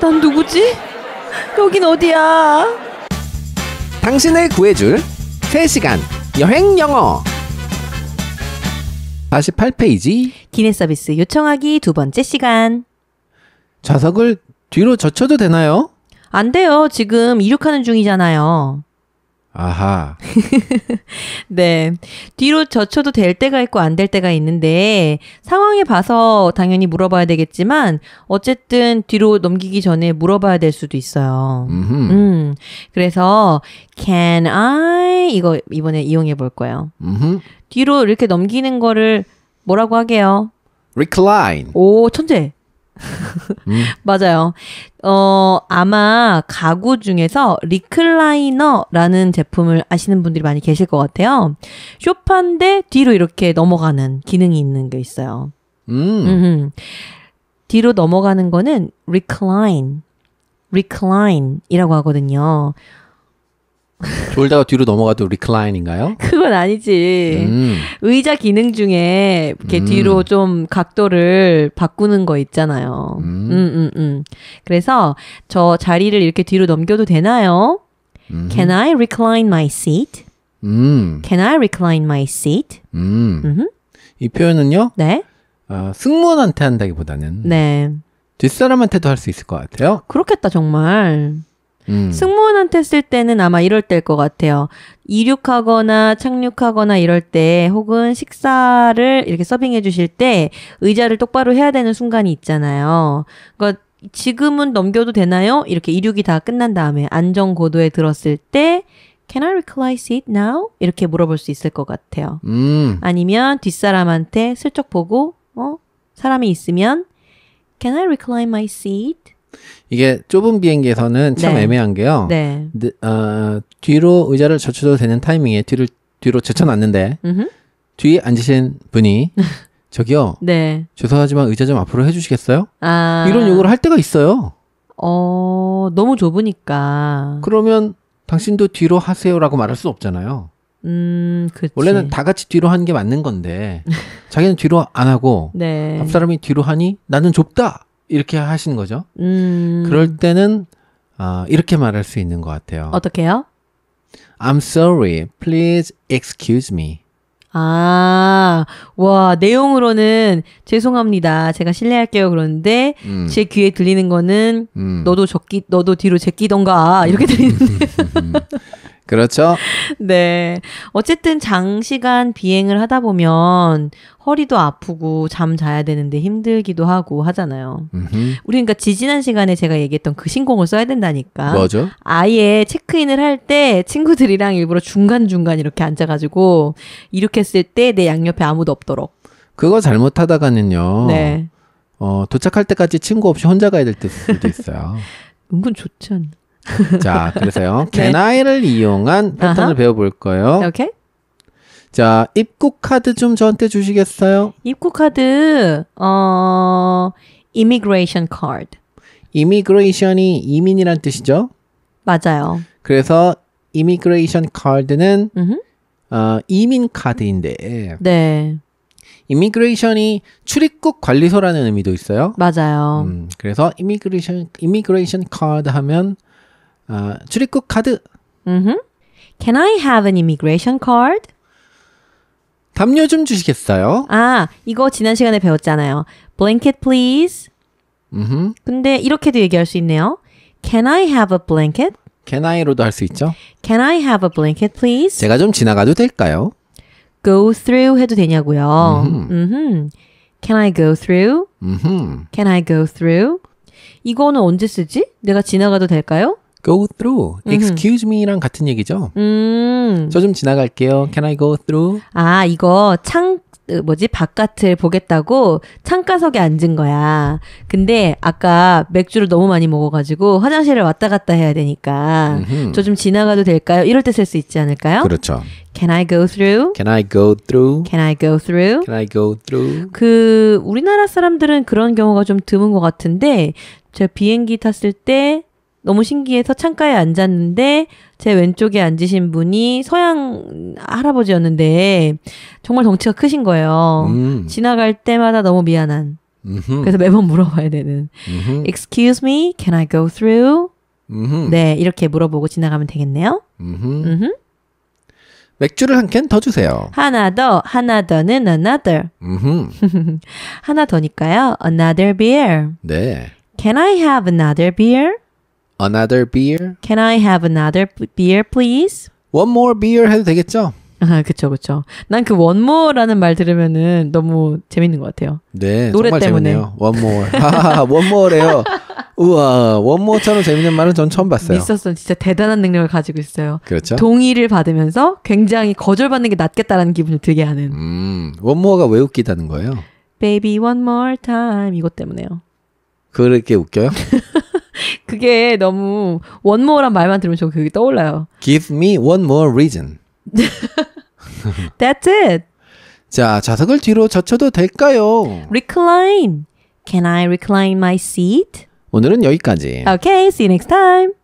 난 누구지? 여긴 어디야? 당신을 구해줄 3시간 여행 영어 48페이지 기내 서비스 요청하기 두 번째 시간 좌석을 뒤로 젖혀도 되나요? 안 돼요. 지금 이륙하는 중이잖아요. 아하. 네. 뒤로 젖혀도 될 때가 있고 안 될 때가 있는데 상황에 봐서 당연히 물어봐야 되겠지만 어쨌든 뒤로 넘기기 전에 물어봐야 될 수도 있어요. 음 그래서 can I 이거 이번에 이용해 볼 거예요. 음흠. 뒤로 이렇게 넘기는 거를 뭐라고 하게요? recline. 오, 천재. 음. 맞아요. 어, 아마 가구 중에서 리클라이너라는 제품을 아시는 분들이 많이 계실 것 같아요. 쇼파인데 뒤로 이렇게 넘어가는 기능이 있는 게 있어요. 음. 뒤로 넘어가는 거는 recline, recline이라고 하거든요. 졸다가 뒤로 넘어가도 리클라인인가요? 그건 아니지. 음. 의자 기능 중에 이렇게 음. 뒤로 좀 각도를 바꾸는 거 있잖아요. 음, 음, 음. 음. 그래서 저 자리를 이렇게 뒤로 넘겨도 되나요? 음. Can I recline my seat? 음. Can I recline my seat? 음. 음이 표현은요? 네. 어, 승무원한테 한다기보다는 네. 뒷사람한테도 할 수 있을 것 같아요. 그렇겠다 정말. 음. 승무원한테 쓸 때는 아마 이럴 때일 것 같아요. 이륙하거나 착륙하거나 이럴 때 혹은 식사를 이렇게 서빙해 주실 때 의자를 똑바로 해야 되는 순간이 있잖아요. 그러니까 지금은 넘겨도 되나요? 이렇게 이륙이 다 끝난 다음에 안전 고도에 들었을 때 Can I recline seat now? 이렇게 물어볼 수 있을 것 같아요. 음. 아니면 뒷사람한테 슬쩍 보고 어 사람이 있으면 Can I recline my seat? 이게 좁은 비행기에서는 참 네. 애매한 게요. 네. 어, 뒤로 의자를 젖혀도 되는 타이밍에 뒤를 뒤로 젖혀놨는데 뒤에 앉으신 분이 저기요. 네. 죄송하지만 의자 좀 앞으로 해주시겠어요? 아. 이런 요구를 할 때가 있어요. 어, 너무 좁으니까. 그러면 당신도 뒤로 하세요라고 말할 수 없잖아요. 음, 그치. 원래는 다 같이 뒤로 하는 게 맞는 건데 자기는 뒤로 안 하고 네. 앞 사람이 뒤로 하니 나는 좁다. 이렇게 하신 거죠. 음. 그럴 때는 어, 이렇게 말할 수 있는 것 같아요. 어떻게요? I'm sorry. Please excuse me. 아, 와, 내용으로는 죄송합니다. 제가 실례할게요. 그런데 음. 제 귀에 들리는 거는 음. 너도 적기, 너도 뒤로 제끼던가 이렇게 들리는데. 그렇죠? 네. 어쨌든 장시간 비행을 하다 보면 허리도 아프고 잠 자야 되는데 힘들기도 하고 하잖아요. 우리 그러니까 지지난 시간에 제가 얘기했던 그 신공을 써야 된다니까. 뭐죠? 아예 체크인을 할 때 친구들이랑 일부러 중간중간 이렇게 앉아가지고 이렇게 했을 때 내 양옆에 아무도 없도록. 그거 잘못하다가는요. 네. 어, 도착할 때까지 친구 없이 혼자 가야 될때도 있어요. 은근 좋지 않나? 자, 그래서요. 네. Can I를 이용한 패턴을 아하. 배워볼 거예요. 오케이. 자, 입국 카드 좀 저한테 주시겠어요? 입국 카드 어 immigration card. immigration이 이민이란 뜻이죠? 맞아요. 그래서 immigration card는 음흠. 어, 이민 카드인데. 네. immigration이 출입국 관리소라는 의미도 있어요. 맞아요. 음, 그래서 immigration immigration card 하면 아, 출입국 카드. Mm-hmm. Can I have an immigration card? 담요 좀 주시겠어요? 아, 이거 지난 시간에 배웠잖아요. Blanket, please. Mm-hmm. 근데 이렇게도 얘기할 수 있네요. Can I have a blanket? Can I로도 할 수 있죠. Can I have a blanket, please? 제가 좀 지나가도 될까요? Go through 해도 되냐고요. Mm-hmm. Mm-hmm. Can I go through? Mm-hmm. Can I go through? 이거는 언제 쓰지? 내가 지나가도 될까요? go through, excuse me랑 같은 얘기죠. 음. 저좀 지나갈게요. Can I go through? 아, 이거 창 뭐지 바깥을 보겠다고 창가석에 앉은 거야. 근데 아까 맥주를 너무 많이 먹어가지고 화장실을 왔다 갔다 해야 되니까 저 좀 지나가도 될까요? 이럴 때 쓸 수 있지 않을까요? 그렇죠. Can I go through? Can I go through? Can I go through? Can I go through? 그 우리나라 사람들은 그런 경우가 좀 드문 것 같은데 제가 비행기 탔을 때 너무 신기해서 창가에 앉았는데 제 왼쪽에 앉으신 분이 서양 할아버지였는데 정말 덩치가 크신 거예요. 음. 지나갈 때마다 너무 미안한. 음흠. 그래서 매번 물어봐야 되는. 음흠. Excuse me, can I go through? 음흠. 네, 이렇게 물어보고 지나가면 되겠네요. 맥주를 한 캔 더 주세요. 하나 더, 하나 더는 another. 하나 더니까요. Another beer. 네. Can I have another beer? another beer? Can I have another beer, please? One more beer 해도 되겠죠? 아, 그쵸, 그쵸. 난그 one more라는 말 들으면은 너무 재밌는 것 같아요. 네, 노래 정말 때문에. 재밌네요. One more. one more래요. 우와, one more처럼 재밌는 말은 전 처음 봤어요. 미스터슨 진짜 대단한 능력을 가지고 있어요. 그렇죠. 동의를 받으면서 굉장히 거절받는 게 낫겠다라는 기분을 들게 하는. 음, one more가 왜 웃기다는 거예요? Baby, one more time 이것 때문에요. 그렇게 웃겨요? 그게 너무 one more란 말만 들으면 저 그게 떠올라요. Give me one more reason. That's it. 자, 좌석을 뒤로 젖혀도 될까요? Recline. Can I recline my seat? 오늘은 여기까지. Okay, see you next time.